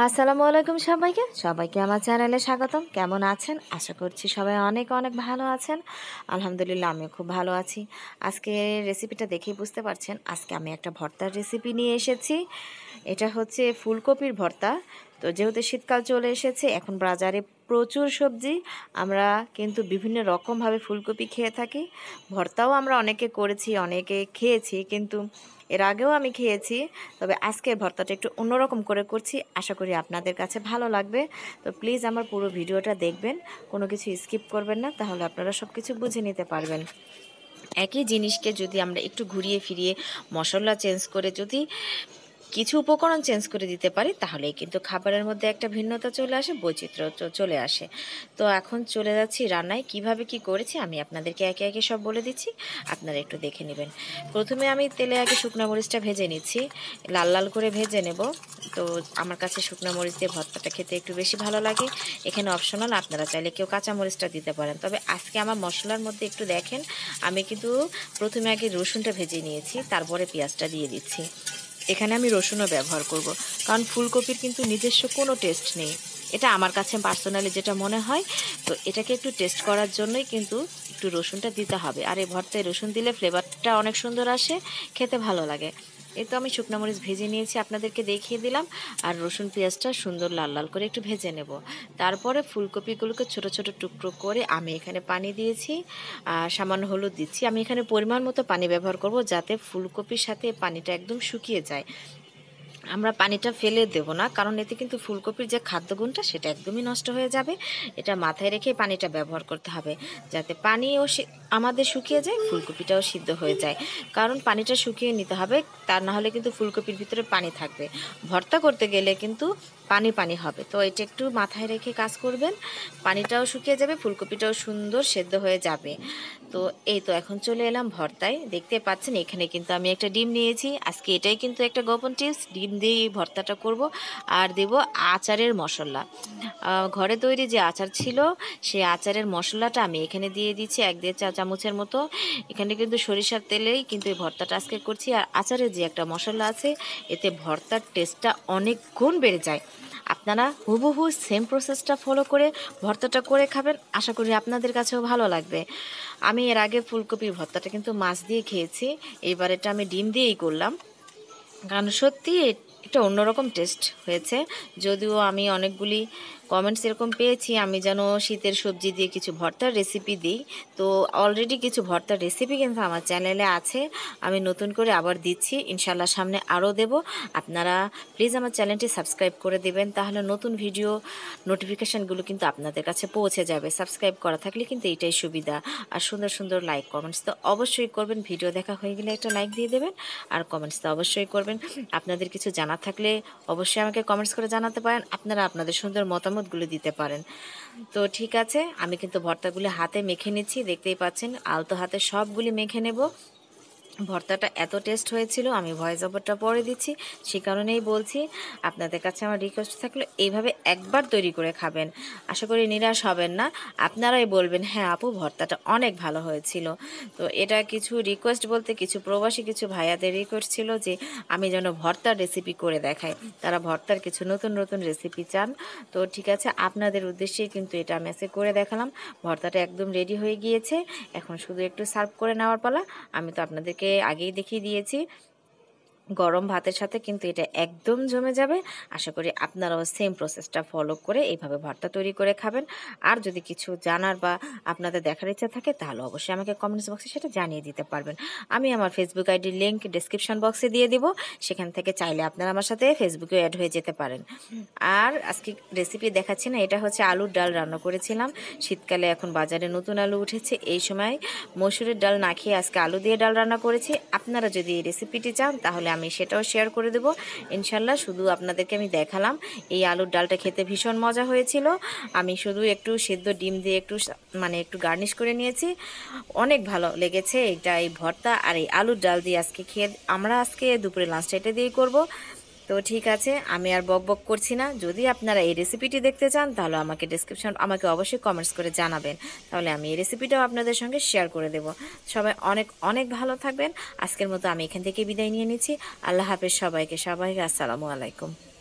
আসসালামু আলাইকুম সবাইকে সবাইকে আমার চ্যানেলে স্বাগতম কেমন আছেন আশা করছি সবাই অনেক অনেক ভালো আছেন আলহামদুলিল্লাহ আমিও খুব ভালো আছি আজকে রেসিপিটা দেখেই বুঝতে পারছেন আজকে আমি একটা ভর্তার রেসিপি নিয়ে এসেছি এটা হচ্ছে ফুলকপির ভর্তা তো যেহেতু শীতকাল চলে এসেছে এখন বাজারে প্রচুর সবজি আমরা কিন্তু বিভিন্ন রকমভাবে ফুলকপি খেয়ে থাকি ভর্তাও আমরা অনেকে করেছি অনেকে খেয়েছি কিন্তু এর আগেও আমি খেয়েছি তবে আজকের ভর্তাটা একটু অন্যরকম করে করছি আশা করি আপনাদের কাছে ভালো লাগবে তো প্লিজ আমার পুরো ভিডিওটা দেখবেন কোনো কিছু স্কিপ করবেন না তাহলে আপনারা সব কিছু বুঝে নিতে পারবেন একই জিনিসকে যদি আমরা একটু ঘুরিয়ে ফিরিয়ে মশলা চেঞ্জ করে যদি কিছু উপকরণ চেঞ্জ করে দিতে পারি তাহলেই কিন্তু খাবারের মধ্যে একটা ভিন্নতা চলে আসে বৈচিত্র্য চলে আসে তো এখন চলে যাচ্ছি রান্নায় কিভাবে কি করেছি আমি আপনাদেরকে একে একে সব বলে দিচ্ছি আপনারা একটু দেখে নেবেন প্রথমে আমি তেলে আগে শুকনো মরিচটা ভেজে নিচ্ছি লাল লাল করে ভেজে নেব তো আমার কাছে শুকনো মরিচ দিয়ে ভর্তাটা খেতে একটু বেশি ভালো লাগে এখানে অপশনাল আপনারা চাইলে কেউ কাঁচা মরিচটা দিতে পারেন তবে আজকে আমার মশলার মধ্যে একটু দেখেন আমি কিন্তু প্রথমে আগে রসুনটা ভেজে নিয়েছি তারপরে পেঁয়াজটা দিয়ে দিচ্ছি এখানে আমি রসুনও ব্যবহার করব। কারণ ফুলকপির কিন্তু নিজস্ব কোনো টেস্ট নেই এটা আমার কাছে পার্সোনালি যেটা মনে হয় তো এটাকে একটু টেস্ট করার জন্যই কিন্তু একটু রসুনটা দিতে হবে আর এই ভর্তায় রসুন দিলে ফ্লেভারটা অনেক সুন্দর আসে খেতে ভালো লাগে এ তো আমি শুকনো মরিচ ভেজে নিয়েছি আপনাদেরকে দেখিয়ে দিলাম আর রসুন পেঁয়াজটা সুন্দর লাল লাল করে একটু ভেজে নেব তারপরে ফুলকপিগুলোকে ছোট ছোট টুকরো করে আমি এখানে পানি দিয়েছি আর সামান্য হলুদ দিচ্ছি আমি এখানে পরিমাণ মতো পানি ব্যবহার করব যাতে ফুলকপির সাথে পানিটা একদম শুকিয়ে যায় আমরা পানিটা ফেলে দেব না কারণ এতে কিন্তু ফুলকপির যে খাদ্যগুণটা সেটা একদমই নষ্ট হয়ে যাবে এটা মাথায় রেখে পানিটা ব্যবহার করতে হবে যাতে পানিও আমাদের শুকিয়ে যায় ফুলকপিটাও সিদ্ধ হয়ে যায় কারণ পানিটা শুকিয়ে নিতে হবে তার না হলে কিন্তু ফুলকপির ভিতরে পানি থাকবে ভর্তা করতে গেলে কিন্তু পানি পানি হবে তো এটা একটু মাথায় রেখে কাজ করবেন পানিটাও শুকিয়ে যাবে ফুলকপিটাও সুন্দর সেদ্ধ হয়ে যাবে তো এই তো এখন চলে এলাম ভর্তায় দেখতে পাচ্ছেন এখানে কিন্তু আমি একটা ডিম নিয়েছি আজকে এটাই কিন্তু একটা গোপন টিপস ডিম দিয়ে ভর্তাটা করব আর দেব আচারের মশলা ঘরে তৈরি যে আচার ছিল সেই আচারের মশলাটা আমি এখানে দিয়ে দিচ্ছি এক দেড় চা চামচের মতো এখানে কিন্তু সরিষার তেলেই কিন্তু এই ভর্তাটা আজকে করছি আর আচারের যে একটা মশলা আছে এতে ভর্তার টেস্টটা অনেক গুণ বেড়ে যায় আপনারা হুবহু সেম প্রসেসটা ফলো করে ভর্তাটা করে খাবেন আশা করি আপনাদের কাছেও ভালো লাগবে আমি এর আগে ফুলকপির ভর্তাটা কিন্তু মাছ দিয়ে খেয়েছি এইবার এটা আমি ডিম দিয়েই করলাম কারণ সত্যি একটা অন্যরকম টেস্ট হয়েছে যদিও আমি অনেকগুলি কমেন্টস এরকম পেয়েছি আমি যেন শীতের সবজি দিয়ে কিছু ভর্তার রেসিপি দিই তো অলরেডি কিছু ভর্তার রেসিপি কিন্তু আমার চ্যানেলে আছে আমি নতুন করে আবার দিচ্ছি ইনশাল্লাহ সামনে আরও দেব আপনারা প্লিজ আমার চ্যানেলটি সাবস্ক্রাইব করে দেবেন তাহলে নতুন ভিডিও নোটিফিকেশানগুলো কিন্তু আপনাদের কাছে পৌঁছে যাবে সাবস্ক্রাইব করা থাকলে কিন্তু এটাই সুবিধা আর সুন্দর সুন্দর লাইক কমেন্টস তো অবশ্যই করবেন ভিডিও দেখা হয়ে গেলে একটা লাইক দিয়ে দেবেন আর কমেন্টস তো অবশ্যই করবেন আপনাদের কিছু জানা থাকলে অবশ্যই আমাকে কমেন্টস করে জানাতে পারেন আপনারা আপনাদের সুন্দর মতামত গুলো দিতে পারেন তো ঠিক আছে আমি কিন্তু ভর্তাগুলি হাতে মেখে নিচ্ছি দেখতেই পাচ্ছেন আলতো হাতে সবগুলি মেখে নেব ভর্তাটা এত টেস্ট হয়েছিল আমি ভয়েস ওভারটা পরে দিচ্ছি সে কারণেই বলছি আপনাদের কাছে আমার রিকোয়েস্ট থাকলো এইভাবে একবার তৈরি করে খাবেন আশা করি নিরাশ হবেন না আপনারাই বলবেন হ্যাঁ আপু ভর্তাটা অনেক ভালো হয়েছিল তো এটা কিছু রিকোয়েস্ট বলতে কিছু প্রবাসী কিছু ভাইয়াদের রিকোয়েস্ট ছিল যে আমি যেন ভর্তার রেসিপি করে দেখাই তারা ভর্তার কিছু নতুন নতুন রেসিপি চান তো ঠিক আছে আপনাদের উদ্দেশ্যেই কিন্তু এটা মেসেজ করে দেখালাম ভর্তাটা একদম রেডি হয়ে গিয়েছে এখন শুধু একটু সার্ভ করে নেওয়ার পালা আমি তো আপনাদের আপনাদেরকে আগেই দেখিয়ে দিয়েছি গরম ভাতের সাথে কিন্তু এটা একদম জমে যাবে আশা করি আপনারাও সেম প্রসেসটা ফলো করে এইভাবে ভর্তা তৈরি করে খাবেন আর যদি কিছু জানার বা আপনাদের দেখার ইচ্ছা থাকে তাহলে অবশ্যই আমাকে কমেন্টস বক্সে সেটা জানিয়ে দিতে পারবেন আমি আমার ফেসবুক আইডির লিঙ্ক ডিসক্রিপশান বক্সে দিয়ে দিব সেখান থেকে চাইলে আপনারা আমার সাথে ফেসবুকেও অ্যাড হয়ে যেতে পারেন আর আজকে রেসিপি দেখাচ্ছি না এটা হচ্ছে আলুর ডাল রান্না করেছিলাম শীতকালে এখন বাজারে নতুন আলু উঠেছে এই সময় মসুরের ডাল না খেয়ে আজকে আলু দিয়ে ডাল রান্না করেছি আপনারা যদি এই রেসিপিটি চান তাহলে আমি সেটাও শেয়ার করে দেবো ইনশাল্লাহ শুধু আপনাদেরকে আমি দেখালাম এই আলুর ডালটা খেতে ভীষণ মজা হয়েছিল আমি শুধু একটু সেদ্ধ ডিম দিয়ে একটু মানে একটু গার্নিশ করে নিয়েছি অনেক ভালো লেগেছে এটা এই ভর্তা আর এই আলুর ডাল দিয়ে আজকে খেয়ে আমরা আজকে দুপুরে লাঞ্চটা এটা দিয়েই করবো তো ঠিক আছে আমি আর বক বক করছি না যদি আপনারা এই রেসিপিটি দেখতে চান তাহলে আমাকে ডিসক্রিপশন আমাকে অবশ্যই কমেন্টস করে জানাবেন তাহলে আমি এই রেসিপিটাও আপনাদের সঙ্গে শেয়ার করে দেব সবাই অনেক অনেক ভালো থাকবেন আজকের মতো আমি এখান থেকে বিদায় নিয়ে নিচ্ছি আল্লাহ হাফেজ সবাইকে সবাইকে আসসালামু আলাইকুম